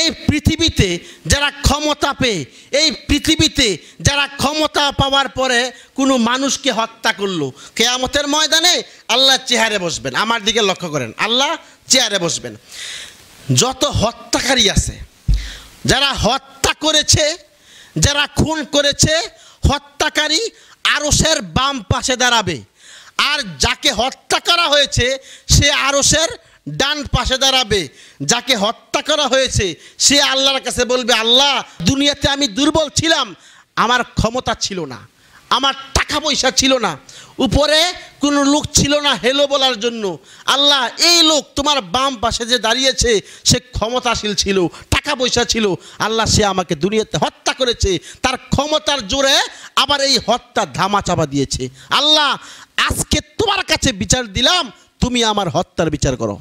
এই পৃথিবীতে যারা ক্ষমতা পেয়ে এই পৃথিবীতে যারা ক্ষমতা পাওয়ার পরে কোনো মানুষকে হত্যা করলো কেয়ামতের ময়দানে আল্লাহ চেহারে বসবেন আমার দিকে লক্ষ্য করেন আল্লাহ চেয়ারে বসবেন যত হত্যাকারী আছে যারা হত্যা করেছে যারা খুন করেছে হত্যাকারী আরসের বাম পাশে দাঁড়াবে আর যাকে হত্যা করা হয়েছে সে আরসের ডান পাশে দাঁড়াবে যাকে হত্যা করা হয়েছে সে আল্লাহর কাছে বলবে আল্লাহ দুনিয়াতে আমি দুর্বল ছিলাম আমার ক্ষমতা ছিল না আমার টাকা পয়সা ছিল না উপরে কোনো লোক ছিল না হেলো বলার জন্য আল্লাহ এই লোক তোমার বাম পাশে যে দাঁড়িয়েছে সে ক্ষমতাশীল ছিল টাকা পয়সা ছিল আল্লাহ সে আমাকে দুনিয়াতে হত্যা করেছে তার ক্ষমতার জোরে আবার এই হত্যা ধামা চাপা দিয়েছে আল্লাহ আজকে তোমার কাছে বিচার দিলাম তুমি আমার হত্যার বিচার করো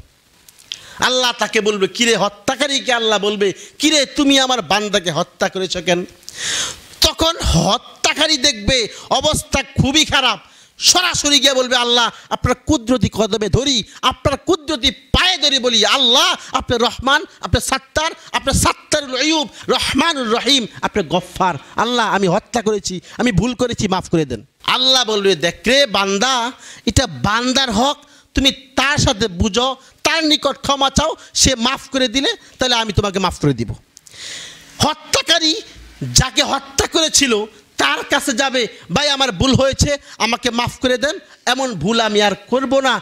আল্লাহ তাকে বলবে কিরে হত্যাকারীকে আল্লাহ বলবে কিরে তুমি আমার বান্দাকে হত্যা করেছ কেন তখন হত্যাকারী দেখবে অবস্থা খুবই খারাপ সরাসরি গিয়ে বলবে আল্লাহ আপনার কুদরতি কদমে ধরি আপনার কুদরতি পায়ে ধরে বলি আল্লাহ আপনার রহমান আপনার সাত্তার আপনার সাত্তার ইউব রহমান রহিম আপনার গফ্ফার আল্লাহ আমি হত্যা করেছি আমি ভুল করেছি মাফ করে দেন আল্লাহ বলবে দেখ রে বান্দা এটা বান্দার হক তুমি তার সাথে বুঝো তার নিকট ক্ষমা চাও সে মাফ করে দিলে তাহলে আমি তোমাকে মাফ করে দিব হত্যাকারী যাকে হত্যা করেছিল তার কাছে যাবে ভাই আমার ভুল হয়েছে আমাকে মাফ করে দেন এমন ভুল আমি আর করব না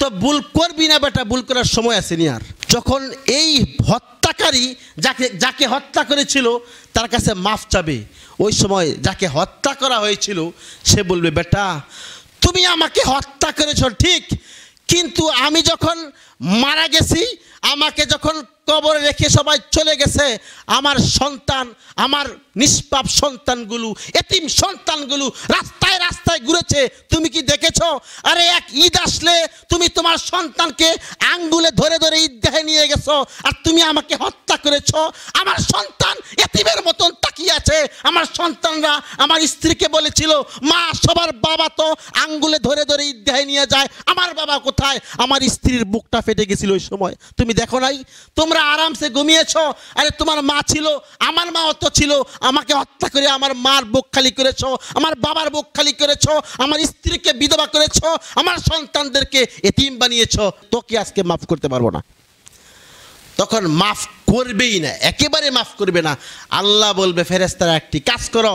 তো ভুল করবি না বেটা ভুল করার সময় আসেনি আর যখন এই হত্যাকারী যাকে যাকে হত্যা করেছিল তার কাছে মাফ চাবে ওই সময় যাকে হত্যা করা হয়েছিল সে বলবে বেটা তুমি আমাকে হত্যা করেছ ঠিক কিন্তু আমি যখন মারা গেছি আমাকে যখন কবরে রেখে সবাই চলে গেছে আমার সন্তান আমার নিষ্পাপ সন্তানগুলো এতিম সন্তানগুলো রাস্তায় রাস্তায় ঘুরেছে তুমি কি দেখেছ আরে এক ঈদ আসলে তুমি তোমার সন্তানকে আঙ্গুলে ধরে ধরে ঈদ দেহে নিয়ে গেছো আর তুমি আমাকে হত্যা করেছ আমার সন্তান এতিমের মতন তাকিয়ে আছে আমার সন্তানরা আমার স্ত্রীকে বলেছিল মা সবার বাবা তো আঙ্গুলে ধরে ধরে ইদ্যায় নিয়ে যায় আমার বাবা কোথায় আমার স্ত্রীর বুকটা ফেটে গেছিল ওই সময় তুমি দেখো নাই তোমরা আরামসে ঘুমিয়েছ আরে তোমার মা ছিল আমার মা অত ছিল আমাকে হত্যা করে আমার মার বুক খালি করেছ আমার বাবার বুক খালি করেছ আমার স্ত্রীকে বিধবা করেছ আমার সন্তানদেরকে এতিম বানিয়েছ তোকে আজকে মাফ করতে পারবো না তখন মাফ করবেই না একেবারে মাফ করবে না আল্লাহ বলবে ফেরেস্তারা একটি কাজ করো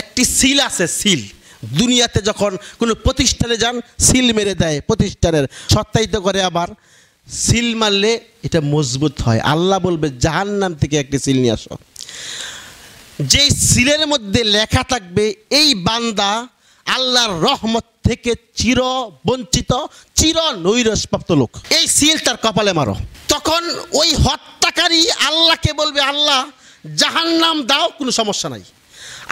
একটি সিল আছে সিল দুনিয়াতে যখন কোনো প্রতিষ্ঠানে যান সিল মেরে দেয় প্রতিষ্ঠানের সত্যায়িত করে আবার সিল মারলে এটা মজবুত হয় আল্লাহ বলবে জাহান নাম থেকে একটি সিল নিয়ে আসো যে সিলের মধ্যে লেখা থাকবে এই বান্দা আল্লাহর রহমত থেকে চির বঞ্চিত চির নৈরসপ্রাপ্ত লোক এই সিল তার কপালে মারো তখন ওই হত্যাকারী আল্লাহকে বলবে আল্লাহ জাহান্নাম দাও কোনো সমস্যা নাই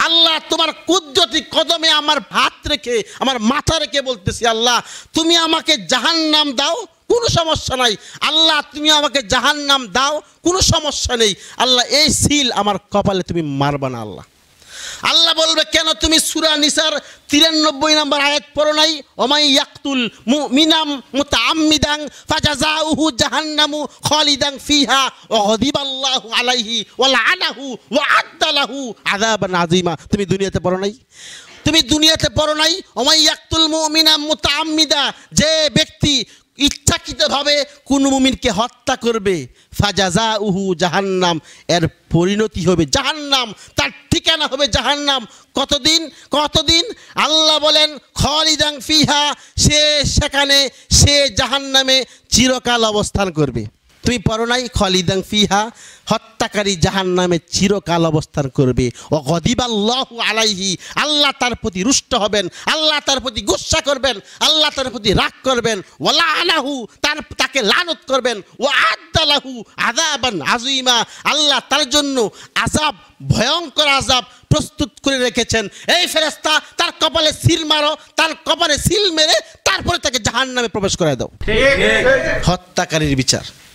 আল্লাহ তোমার কুদ্রতি কদমে আমার ভাত রেখে আমার মাথা রেখে বলতেছি আল্লাহ তুমি আমাকে জাহান নাম দাও কোনো সমস্যা নাই আল্লাহ তুমি আমাকে জাহান নাম দাও কোনো সমস্যা নেই আল্লাহ এই সিল আমার কপালে তুমি মারবা না আল্লাহ আল্লাহ বলবে কেন তুমি সুরা নিসার তিরানব্বই নম্বর আয়াত পড়ো নাই ওমাই ইয়াকতুল মিনাম মুতাআম্মিদাং ফাজাজাউহু জাহান্নামু খালিদাং ফিহা ও হদিবাল্লাহু আলাইহি ওয়া আনাহু ও আদালাহু আদাব নাজিমা তুমি দুনিয়াতে পড়ো নাই তুমি দুনিয়াতে পড়ো নাই মু মিনাম মু মুতাআম্মিদা যে ব্যক্তি ইচ্ছাকৃতভাবে কোন মুমিনকে হত্যা করবে ফাজাজা উহু জাহান্নাম এর পরিণতি হবে জাহান্নাম তার ঠিকানা হবে জাহান্নাম কতদিন কতদিন আল্লাহ বলেন খলিদাং ফিহা সে সেখানে সে জাহান্নামে চিরকাল অবস্থান করবে তুমি পড়ো নাই খলিদাং ফিহা হত্যাকারী জাহান নামে চিরকাল অবস্থান করবে ও গদিবাল্লাহ আলাইহি আল্লাহ তার প্রতি রুষ্ট হবেন আল্লাহ তার প্রতি গুসা করবেন আল্লাহ তার প্রতি রাগ করবেন ওলা তার তাকে লানত করবেন ও আদালাহু আদাবান আজিমা আল্লাহ তার জন্য আজাব ভয়ঙ্কর আজাব প্রস্তুত করে রেখেছেন এই ফেরেস্তা তার কপালে সিল মারো তার কপালে সিল মেরে তারপরে তাকে জাহান নামে প্রবেশ করায় দাও হত্যাকারীর বিচার